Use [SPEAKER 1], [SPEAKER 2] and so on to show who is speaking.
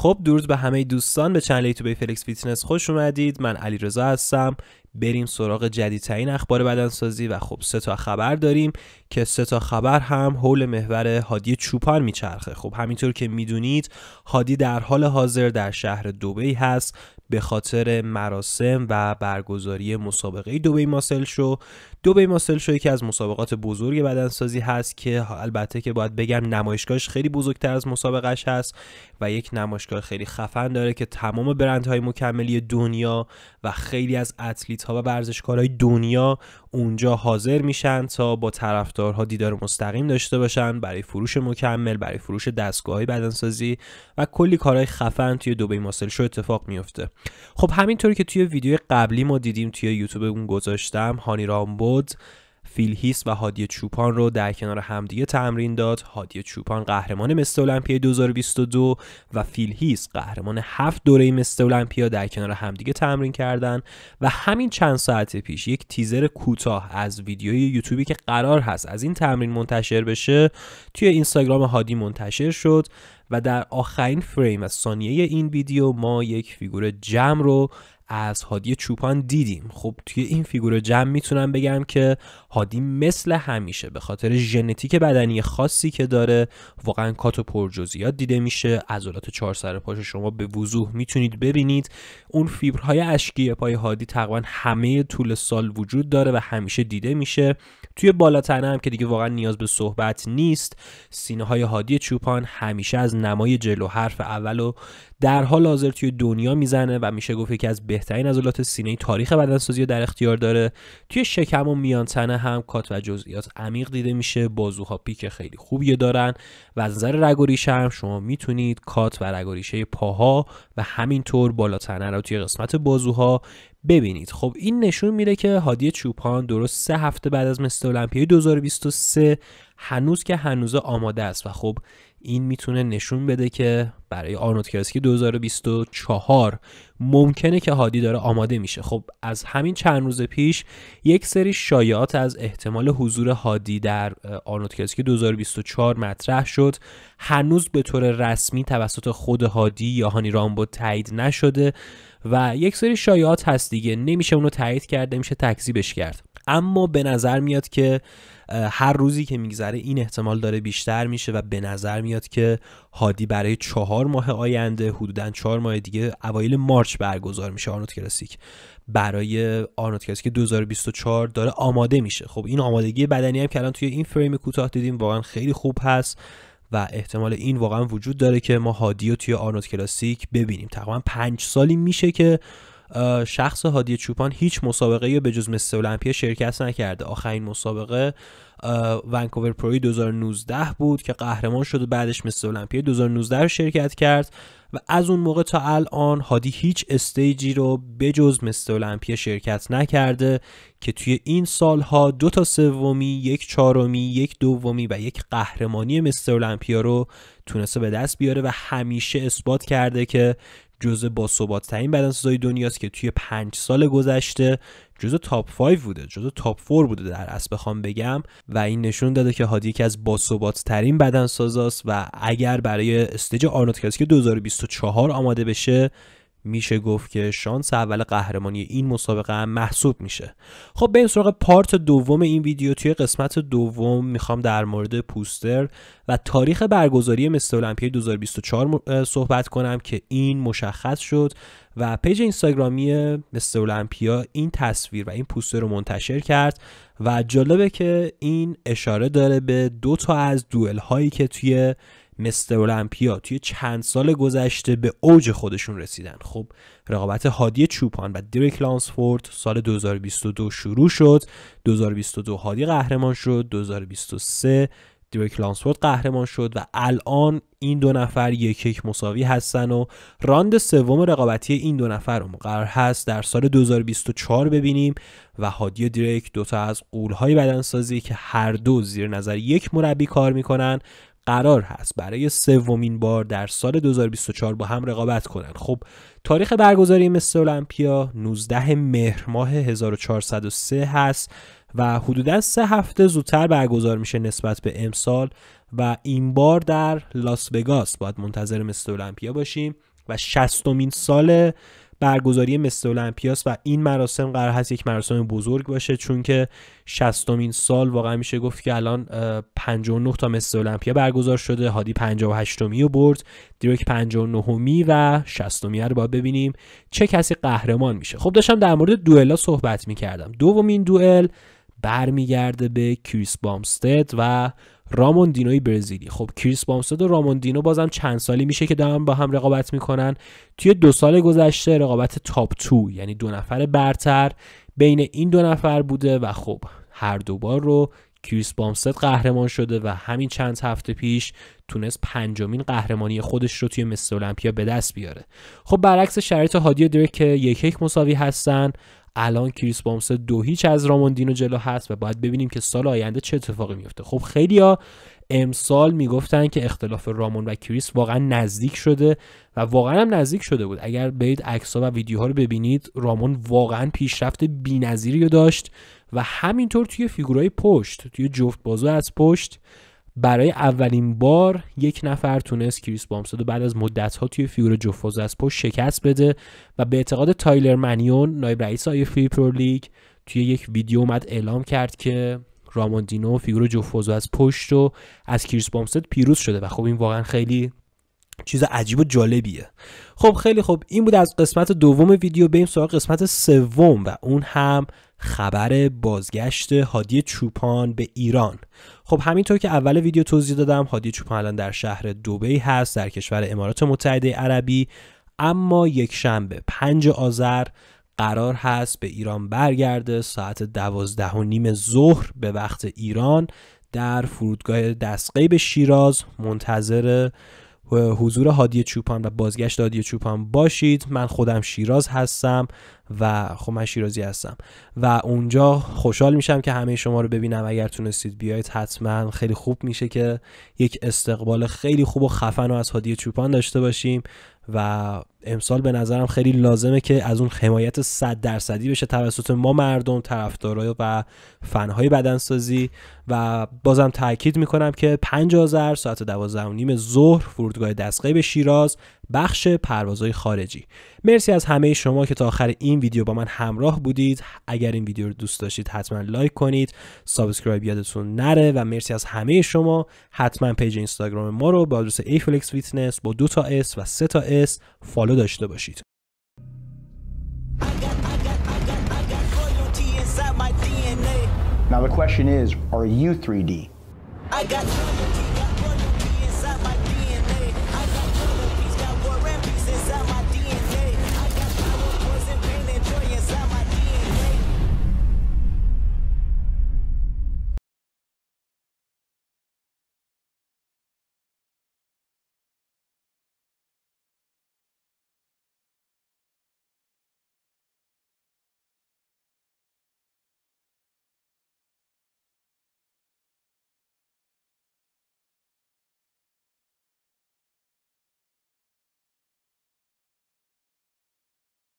[SPEAKER 1] خب درود به همه دوستان به چنل یوتیوب فلکس فیتنس خوش اومدید من علی رضا هستم بریم سراغ جدیدترین اخبار بدنسازی و خب سه تا خبر داریم که سه تا خبر هم حول محور هادی چوپان میچرخه خب همینطور که میدونید هادی در حال حاضر در شهر دوبی هست به خاطر مراسم و برگزاری مسابقه دوبی ماسل شو دوبی ماسل شو یکی از مسابقات بزرگ بدنسازی هست که البته که باید بگم نمایشگاهش خیلی بزرگتر از مسابقهش هست و یک نمایشگاه خیلی خفن داره که تمام برندهای مکملی دنیا و خیلی از اتلیت ها و ورزشکارهای دنیا اونجا حاضر میشن تا با طرفدارها دیدار مستقیم داشته باشن برای فروش مکمل برای فروش دستگاه های بدنسازی و کلی کارهای خفن توی دبی ماسل شو اتفاق میفته خب همینطوری که توی ویدیو قبلی ما دیدیم توی یوتیوب اون گذاشتم هانی رامبود فیل هیس و هادی چوپان رو در کنار همدیگه تمرین داد هادی چوپان قهرمان مستر المپیا 2022 و فیل هیس قهرمان هفت دوره مستر المپیا در کنار همدیگه تمرین کردن و همین چند ساعت پیش یک تیزر کوتاه از ویدیوی یوتیوبی که قرار هست از این تمرین منتشر بشه توی اینستاگرام هادی منتشر شد و در آخرین فریم از ثانیه این ویدیو ما یک فیگور جمع رو از هادی چوپان دیدیم خب توی این فیگور جم میتونم بگم که هادی مثل همیشه به خاطر ژنتیک بدنی خاصی که داره واقعا کات و پرجزئیات دیده میشه عضلات چهار سر پاش شما به وضوح میتونید ببینید اون فیبرهای اشکی پای هادی تقریبا همه طول سال وجود داره و همیشه دیده میشه توی بالا هم که دیگه واقعا نیاز به صحبت نیست سینه های هادی چوپان همیشه از نمای جلو حرف اول و در حال حاضر توی دنیا میزنه و میشه گفت یکی از بهترین عضلات سینه تاریخ بدنسازی در اختیار داره توی شکم و میانتنه هم کات و جزئیات عمیق دیده میشه بازوها پیک خیلی خوبی دارن و از نظر رگ و ریشه هم شما میتونید کات و رگ و ریشه پاها و همینطور بالاتنه رو توی قسمت بازوها ببینید خب این نشون میده که هادی چوپان درست سه هفته بعد از مس المپیای 2023 هنوز که هنوز آماده است و خب این میتونه نشون بده که برای آرنولد کراسکی 2024 ممکنه که هادی داره آماده میشه خب از همین چند روز پیش یک سری شایعات از احتمال حضور هادی در آرنولد کراسکی 2024 مطرح شد هنوز به طور رسمی توسط خود هادی یا هانی رامبو تایید نشده و یک سری شایعات هست دیگه نمیشه اونو تایید کرد نمیشه تکذیبش کرد اما به نظر میاد که هر روزی که میگذره این احتمال داره بیشتر میشه و به نظر میاد که هادی برای چهار ماه آینده حدودا چهار ماه دیگه اوایل مارچ برگزار میشه آرنوت کلاسیک برای آرنوت کلاسیک 2024 داره آماده میشه خب این آمادگی بدنی هم که الان توی این فریم کوتاه دیدیم واقعا خیلی خوب هست و احتمال این واقعا وجود داره که ما هادی رو توی آرنوت کلاسیک ببینیم تقریبا پنج سالی میشه که شخص هادی چوپان هیچ مسابقه به جز مثل المپیا شرکت نکرده آخرین مسابقه ونکوور پروی 2019 بود که قهرمان شد و بعدش مثل المپیا 2019 شرکت کرد و از اون موقع تا الان هادی هیچ استیجی رو بجز مثل المپیا شرکت نکرده که توی این سالها دو تا سومی، یک چهارمی، یک دومی و یک قهرمانی مثل المپیا رو تونسته به دست بیاره و همیشه اثبات کرده که جزء با ثبات ترین بدنسازای دنیاست که توی پنج سال گذشته جزو تاپ 5 بوده جزو تاپ 4 بوده در اصل بخوام بگم و این نشون داده که هادی یکی از باثبات ترین بدن سازاست و اگر برای استیج آرنولد کلاسیک 2024 آماده بشه میشه گفت که شانس اول قهرمانی این مسابقه هم محسوب میشه خب بریم سراغ پارت دوم این ویدیو توی قسمت دوم میخوام در مورد پوستر و تاریخ برگزاری مستر المپیا 2024 صحبت کنم که این مشخص شد و پیج اینستاگرامی مستر اولمپیا این تصویر و این پوستر رو منتشر کرد و جالبه که این اشاره داره به دو تا از دوئل هایی که توی مستر المپیا توی چند سال گذشته به اوج خودشون رسیدن خب رقابت هادی چوپان و دریک لانسفورد سال 2022 شروع شد 2022 هادی قهرمان شد 2023 دیو کلانسورد قهرمان شد و الان این دو نفر یک یک مساوی هستن و راند سوم رقابتی این دو نفر رو قرار هست در سال 2024 ببینیم و هادی و دو دوتا از قولهای بدنسازی که هر دو زیر نظر یک مربی کار میکنن قرار هست برای سومین بار در سال 2024 با هم رقابت کنند. خب تاریخ برگزاری مثل المپیا 19 مهر ماه 1403 هست و حدودا سه هفته زودتر برگزار میشه نسبت به امسال و این بار در لاس وگاس باید منتظر مست المپیا باشیم و شستمین سال برگزاری مثل المپیاس و این مراسم قرار هست یک مراسم بزرگ باشه چون که شستمین سال واقعا میشه گفت که الان 59 تا مثل المپیا برگزار شده هادی 58 می و برد دیروک 59 می و 60 می رو باید ببینیم چه کسی قهرمان میشه خب داشتم در مورد دوئلا صحبت میکردم دومین دوئل برمیگرده به کریس بامستد و رامون دینوی برزیلی خب کریس بامستد و رامون دینو بازم چند سالی میشه که دارن با هم رقابت میکنن توی دو سال گذشته رقابت تاپ تو یعنی دو نفر برتر بین این دو نفر بوده و خب هر دو بار رو کریس بامستد قهرمان شده و همین چند هفته پیش تونست پنجمین قهرمانی خودش رو توی مستر المپیا به دست بیاره خب برعکس شرایط هادی و که یک یک مساوی هستن الان کریس بامس دو هیچ از دینو جلو هست و باید ببینیم که سال آینده چه اتفاقی میفته خب خیلیا امسال میگفتن که اختلاف رامون و کریس واقعا نزدیک شده و واقعا هم نزدیک شده بود اگر برید عکس‌ها و ویدیوها رو ببینید رامون واقعا پیشرفت رو داشت و همینطور توی فیگورای پشت توی جفت بازو از پشت برای اولین بار یک نفر تونست کریس بامستد بعد از مدت ها توی فیگور جفاز از پشت شکست بده و به اعتقاد تایلر منیون نایب رئیس آیفی پرو لیگ توی یک ویدیو اومد اعلام کرد که دینو فیگور جوفوزو از پشت و از کریس بامستد پیروز شده و خب این واقعا خیلی چیز عجیب و جالبیه خب خیلی خب این بود از قسمت دوم ویدیو بریم سراغ قسمت سوم و اون هم خبر بازگشت هادی چوپان به ایران خب همینطور که اول ویدیو توضیح دادم هادی چوپان الان در شهر دوبی هست در کشور امارات متحده عربی اما یک شنبه پنج آذر قرار هست به ایران برگرده ساعت دوازده و نیم ظهر به وقت ایران در فرودگاه دستقیب شیراز منتظر حضور هادی چوپان و بازگشت هادی چوپان باشید من خودم شیراز هستم و خب من شیرازی هستم و اونجا خوشحال میشم که همه شما رو ببینم اگر تونستید بیاید حتما خیلی خوب میشه که یک استقبال خیلی خوب و خفن رو از هادی چوپان داشته باشیم و امسال به نظرم خیلی لازمه که از اون حمایت 100 درصدی بشه توسط ما مردم طرفدارای و فنهای بدنسازی و بازم تاکید میکنم که 5 آذر ساعت 12 و نیم ظهر فرودگاه دستگاه به شیراز بخش پروازهای خارجی مرسی از همه شما که تا آخر این ویدیو با من همراه بودید اگر این ویدیو رو دوست داشتید حتما لایک کنید سابسکرایب یادتون نره و مرسی از همه شما حتما پیج اینستاگرام ما رو با آدرس ایفلکس فیتنس با دو تا اس و سه تا اس فالو داشته باشید Now the question is, are you 3D? I got